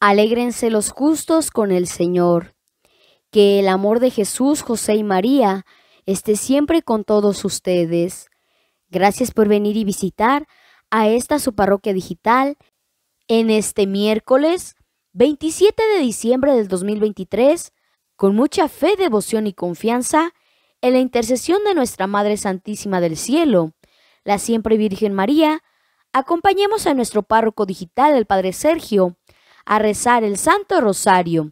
Alégrense los justos con el Señor. Que el amor de Jesús, José y María esté siempre con todos ustedes. Gracias por venir y visitar a esta su parroquia digital en este miércoles 27 de diciembre del 2023 con mucha fe, devoción y confianza en la intercesión de nuestra Madre Santísima del Cielo, la siempre Virgen María, acompañemos a nuestro párroco digital, el Padre Sergio, a rezar el Santo Rosario,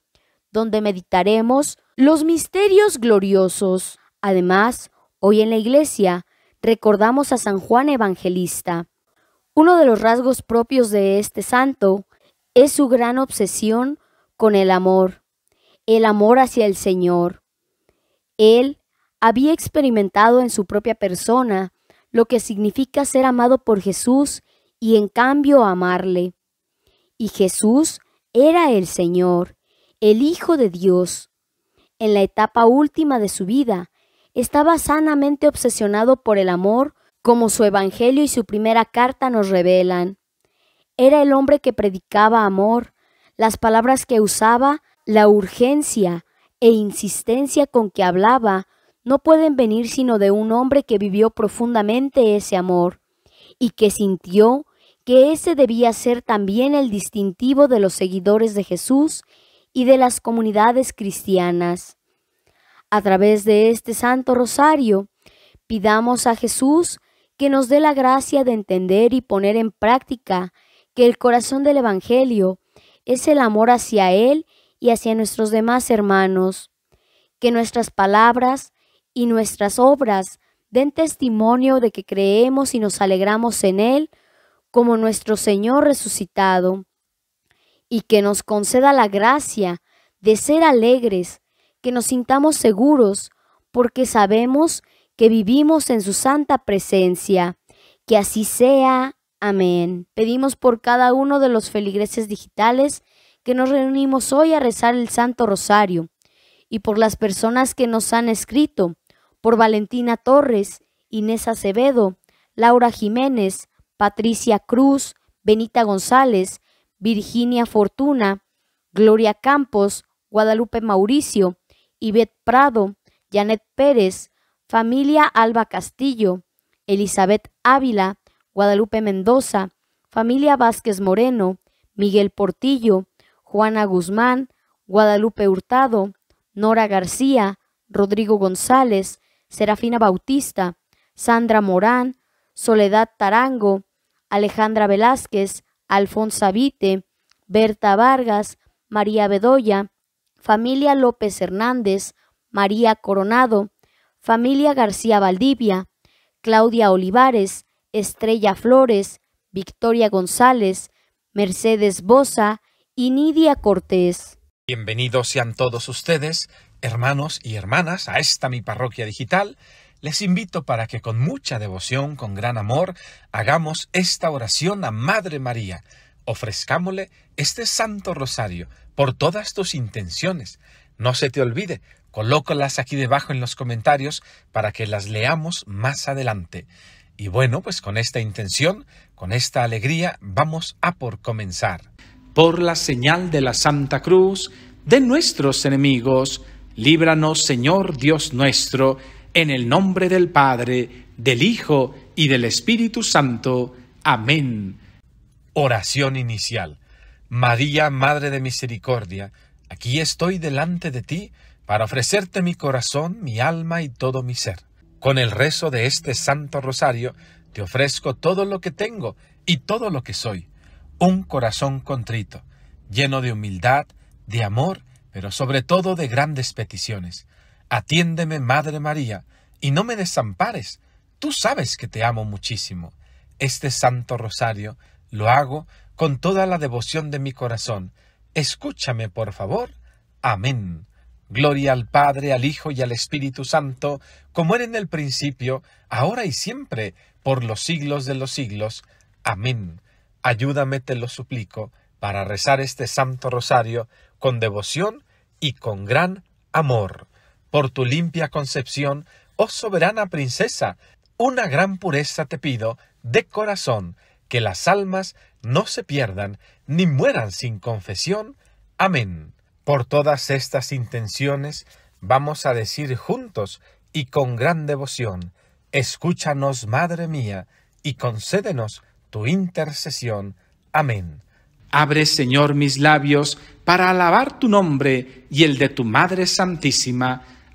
donde meditaremos los misterios gloriosos. Además, hoy en la iglesia recordamos a San Juan Evangelista. Uno de los rasgos propios de este santo es su gran obsesión con el amor, el amor hacia el Señor. Él había experimentado en su propia persona lo que significa ser amado por Jesús y en cambio amarle. Y Jesús era el Señor, el Hijo de Dios. En la etapa última de su vida, estaba sanamente obsesionado por el amor, como su Evangelio y su primera carta nos revelan. Era el hombre que predicaba amor, las palabras que usaba, la urgencia e insistencia con que hablaba, no pueden venir sino de un hombre que vivió profundamente ese amor y que sintió que ese debía ser también el distintivo de los seguidores de Jesús y de las comunidades cristianas. A través de este Santo Rosario, pidamos a Jesús que nos dé la gracia de entender y poner en práctica que el corazón del Evangelio es el amor hacia Él y hacia nuestros demás hermanos, que nuestras palabras y nuestras obras den testimonio de que creemos y nos alegramos en Él, como nuestro Señor resucitado, y que nos conceda la gracia de ser alegres, que nos sintamos seguros, porque sabemos que vivimos en su santa presencia. Que así sea. Amén. Pedimos por cada uno de los feligreses digitales que nos reunimos hoy a rezar el Santo Rosario y por las personas que nos han escrito, por Valentina Torres, Inés Acevedo, Laura Jiménez, Patricia Cruz, Benita González, Virginia Fortuna, Gloria Campos, Guadalupe Mauricio, Ivette Prado, Janet Pérez, familia Alba Castillo, Elizabeth Ávila, Guadalupe Mendoza, familia Vázquez Moreno, Miguel Portillo, Juana Guzmán, Guadalupe Hurtado, Nora García, Rodrigo González, Serafina Bautista, Sandra Morán, Soledad Tarango, Alejandra Velázquez, Alfonso Vite, Berta Vargas, María Bedoya, familia López Hernández, María Coronado, familia García Valdivia, Claudia Olivares, Estrella Flores, Victoria González, Mercedes Bosa y Nidia Cortés. Bienvenidos sean todos ustedes, hermanos y hermanas, a esta mi parroquia digital les invito para que con mucha devoción, con gran amor, hagamos esta oración a Madre María. Ofrezcámosle este Santo Rosario por todas tus intenciones. No se te olvide, colócalas aquí debajo en los comentarios para que las leamos más adelante. Y bueno, pues con esta intención, con esta alegría, vamos a por comenzar. Por la señal de la Santa Cruz, de nuestros enemigos, líbranos Señor Dios nuestro, en el nombre del Padre, del Hijo y del Espíritu Santo. Amén. Oración inicial. María, Madre de Misericordia, aquí estoy delante de ti para ofrecerte mi corazón, mi alma y todo mi ser. Con el rezo de este Santo Rosario te ofrezco todo lo que tengo y todo lo que soy. Un corazón contrito, lleno de humildad, de amor, pero sobre todo de grandes peticiones Atiéndeme, Madre María, y no me desampares. Tú sabes que te amo muchísimo. Este Santo Rosario lo hago con toda la devoción de mi corazón. Escúchame, por favor. Amén. Gloria al Padre, al Hijo y al Espíritu Santo, como era en el principio, ahora y siempre, por los siglos de los siglos. Amén. Ayúdame, te lo suplico, para rezar este Santo Rosario con devoción y con gran amor por tu limpia concepción, oh soberana princesa, una gran pureza te pido, de corazón, que las almas no se pierdan, ni mueran sin confesión. Amén. Por todas estas intenciones vamos a decir juntos y con gran devoción, Escúchanos, Madre mía, y concédenos tu intercesión. Amén. Abre, Señor, mis labios para alabar tu nombre y el de tu Madre Santísima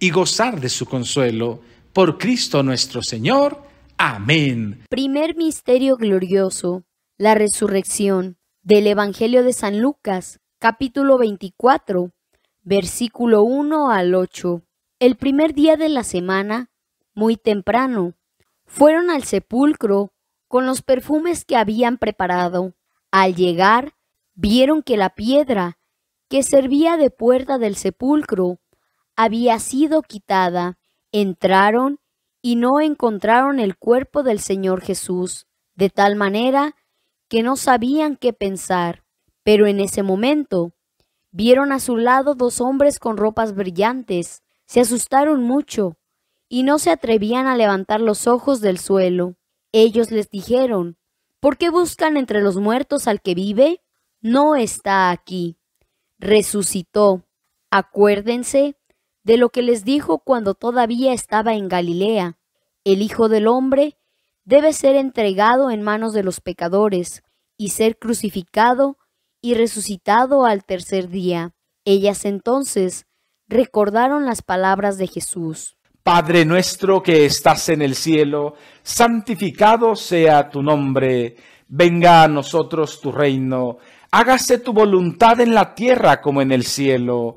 y gozar de su consuelo. Por Cristo nuestro Señor. Amén. Primer Misterio Glorioso. La Resurrección del Evangelio de San Lucas, capítulo 24, versículo 1 al 8. El primer día de la semana, muy temprano, fueron al sepulcro con los perfumes que habían preparado. Al llegar, vieron que la piedra que servía de puerta del sepulcro había sido quitada. Entraron y no encontraron el cuerpo del Señor Jesús, de tal manera que no sabían qué pensar. Pero en ese momento vieron a su lado dos hombres con ropas brillantes, se asustaron mucho y no se atrevían a levantar los ojos del suelo. Ellos les dijeron, ¿por qué buscan entre los muertos al que vive? No está aquí. Resucitó. Acuérdense de lo que les dijo cuando todavía estaba en Galilea. El Hijo del Hombre debe ser entregado en manos de los pecadores y ser crucificado y resucitado al tercer día. Ellas entonces recordaron las palabras de Jesús. Padre nuestro que estás en el cielo, santificado sea tu nombre, venga a nosotros tu reino, hágase tu voluntad en la tierra como en el cielo.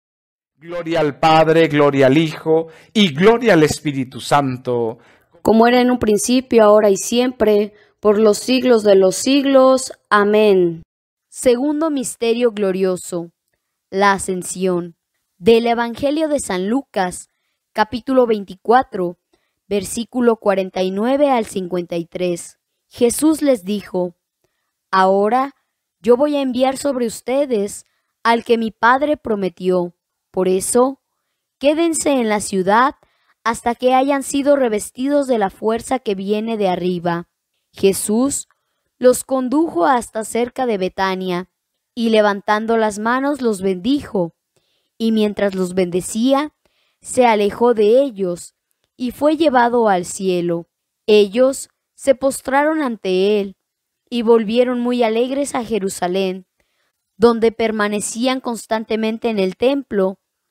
Gloria al Padre, gloria al Hijo y gloria al Espíritu Santo. Como era en un principio, ahora y siempre, por los siglos de los siglos. Amén. Segundo Misterio Glorioso. La Ascensión. Del Evangelio de San Lucas, capítulo 24, versículo 49 al 53. Jesús les dijo, Ahora yo voy a enviar sobre ustedes al que mi Padre prometió por eso, quédense en la ciudad hasta que hayan sido revestidos de la fuerza que viene de arriba. Jesús los condujo hasta cerca de Betania, y levantando las manos los bendijo, y mientras los bendecía, se alejó de ellos, y fue llevado al cielo. Ellos se postraron ante él, y volvieron muy alegres a Jerusalén, donde permanecían constantemente en el templo,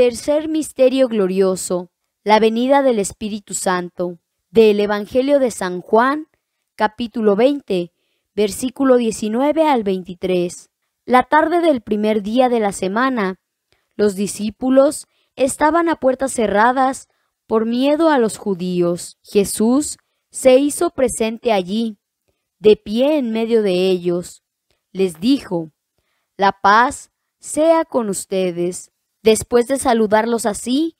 Tercer misterio glorioso, la venida del Espíritu Santo, del Evangelio de San Juan, capítulo 20, versículo 19 al 23. La tarde del primer día de la semana, los discípulos estaban a puertas cerradas por miedo a los judíos. Jesús se hizo presente allí, de pie en medio de ellos. Les dijo, La paz sea con ustedes. Después de saludarlos así,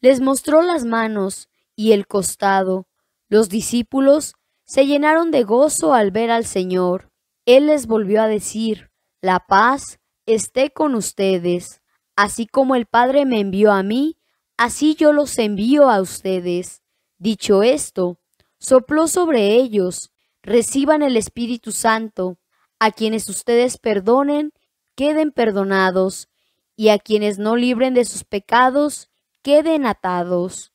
les mostró las manos y el costado. Los discípulos se llenaron de gozo al ver al Señor. Él les volvió a decir, la paz esté con ustedes. Así como el Padre me envió a mí, así yo los envío a ustedes. Dicho esto, sopló sobre ellos, reciban el Espíritu Santo. A quienes ustedes perdonen, queden perdonados, y a quienes no libren de sus pecados, queden atados.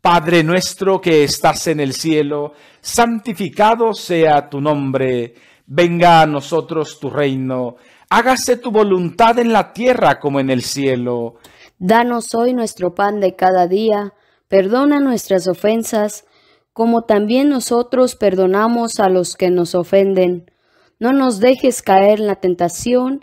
Padre nuestro que estás en el cielo, santificado sea tu nombre, venga a nosotros tu reino, hágase tu voluntad en la tierra como en el cielo. Danos hoy nuestro pan de cada día, perdona nuestras ofensas, como también nosotros perdonamos a los que nos ofenden. No nos dejes caer en la tentación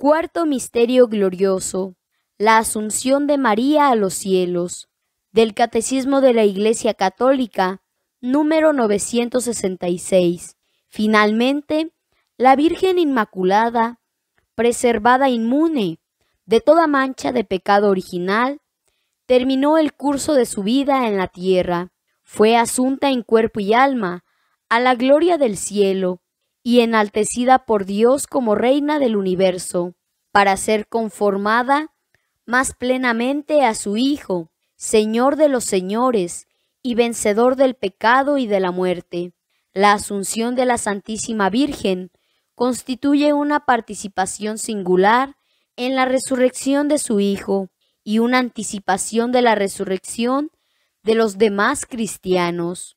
Cuarto Misterio Glorioso. La Asunción de María a los cielos. Del Catecismo de la Iglesia Católica, número 966. Finalmente, la Virgen Inmaculada, preservada inmune de toda mancha de pecado original, terminó el curso de su vida en la tierra. Fue asunta en cuerpo y alma a la gloria del cielo y enaltecida por Dios como reina del universo, para ser conformada más plenamente a su Hijo, Señor de los señores y vencedor del pecado y de la muerte. La asunción de la Santísima Virgen constituye una participación singular en la resurrección de su Hijo y una anticipación de la resurrección de los demás cristianos.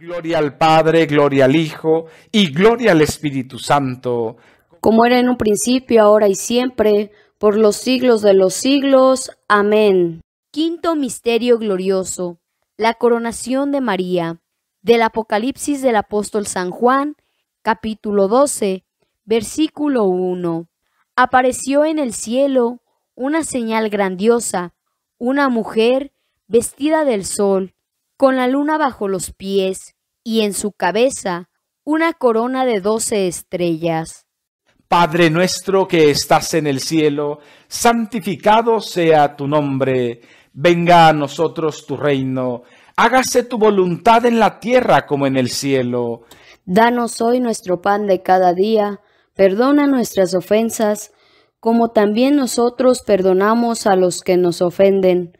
Gloria al Padre, gloria al Hijo y gloria al Espíritu Santo. Como era en un principio, ahora y siempre, por los siglos de los siglos. Amén. Quinto Misterio Glorioso. La coronación de María. Del Apocalipsis del Apóstol San Juan, capítulo 12, versículo 1. Apareció en el cielo una señal grandiosa, una mujer vestida del sol con la luna bajo los pies y en su cabeza una corona de doce estrellas. Padre nuestro que estás en el cielo, santificado sea tu nombre, venga a nosotros tu reino, hágase tu voluntad en la tierra como en el cielo. Danos hoy nuestro pan de cada día, perdona nuestras ofensas, como también nosotros perdonamos a los que nos ofenden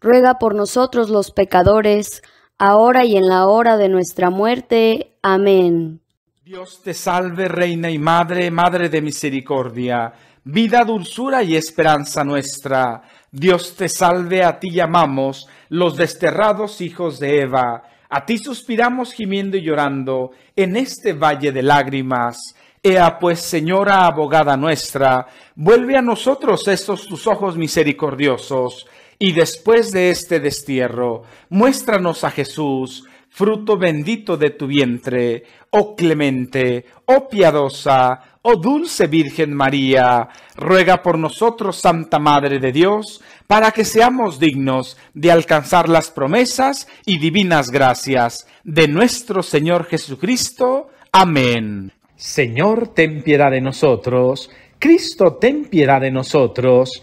ruega por nosotros los pecadores, ahora y en la hora de nuestra muerte. Amén. Dios te salve, Reina y Madre, Madre de Misericordia, vida, dulzura y esperanza nuestra. Dios te salve, a ti llamamos los desterrados hijos de Eva, a ti suspiramos gimiendo y llorando en este valle de lágrimas. Ea pues, Señora abogada nuestra, vuelve a nosotros estos tus ojos misericordiosos y después de este destierro, muéstranos a Jesús, fruto bendito de tu vientre, oh clemente, oh piadosa, oh dulce Virgen María, ruega por nosotros, Santa Madre de Dios, para que seamos dignos de alcanzar las promesas y divinas gracias de nuestro Señor Jesucristo. Amén. Señor, ten piedad de nosotros. Cristo, ten piedad de nosotros.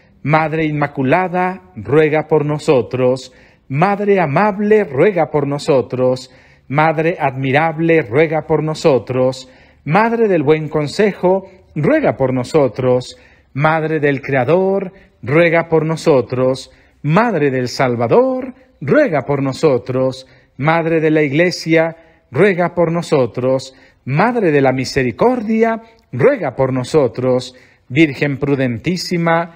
Madre Inmaculada, ruega por nosotros. Madre amable, ruega por nosotros. Madre admirable, ruega por nosotros. Madre del buen consejo, ruega por nosotros. Madre del Creador, ruega por nosotros. Madre del Salvador, ruega por nosotros. Madre de la Iglesia, ruega por nosotros. Madre de la Misericordia, ruega por nosotros. Virgen prudentísima,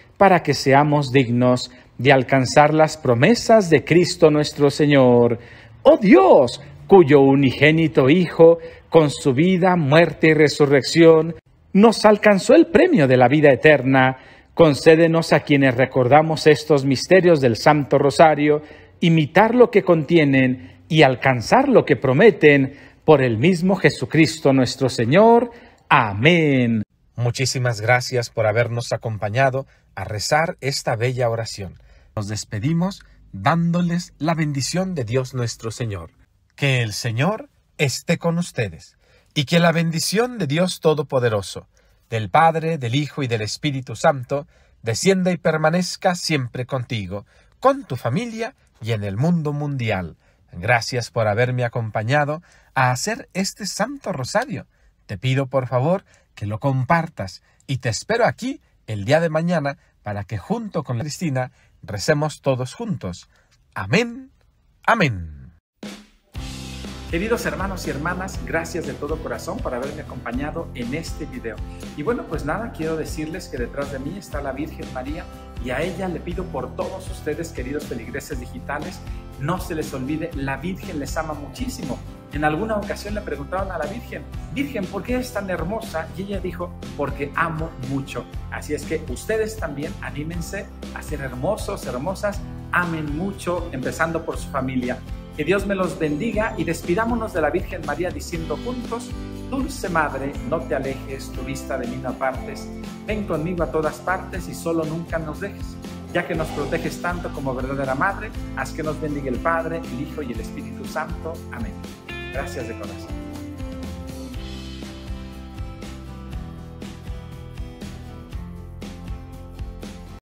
para que seamos dignos de alcanzar las promesas de Cristo nuestro Señor. Oh Dios, cuyo unigénito Hijo, con su vida, muerte y resurrección, nos alcanzó el premio de la vida eterna. Concédenos a quienes recordamos estos misterios del Santo Rosario, imitar lo que contienen y alcanzar lo que prometen por el mismo Jesucristo nuestro Señor. Amén. Muchísimas gracias por habernos acompañado a rezar esta bella oración. Nos despedimos dándoles la bendición de Dios nuestro Señor. Que el Señor esté con ustedes y que la bendición de Dios Todopoderoso, del Padre, del Hijo y del Espíritu Santo, descienda y permanezca siempre contigo, con tu familia y en el mundo mundial. Gracias por haberme acompañado a hacer este Santo Rosario. Te pido por favor que lo compartas y te espero aquí el día de mañana para que junto con Cristina recemos todos juntos. Amén. Amén. Queridos hermanos y hermanas, gracias de todo corazón por haberme acompañado en este video. Y bueno, pues nada, quiero decirles que detrás de mí está la Virgen María y a ella le pido por todos ustedes, queridos feligreses digitales, no se les olvide, la Virgen les ama muchísimo en alguna ocasión le preguntaron a la Virgen, Virgen, ¿por qué es tan hermosa? Y ella dijo, porque amo mucho. Así es que ustedes también anímense a ser hermosos, hermosas, amen mucho, empezando por su familia. Que Dios me los bendiga y despidámonos de la Virgen María diciendo juntos, Dulce Madre, no te alejes, tu vista de mí no apartes, ven conmigo a todas partes y solo nunca nos dejes. Ya que nos proteges tanto como verdadera Madre, haz que nos bendiga el Padre, el Hijo y el Espíritu Santo. Amén. Gracias de corazón.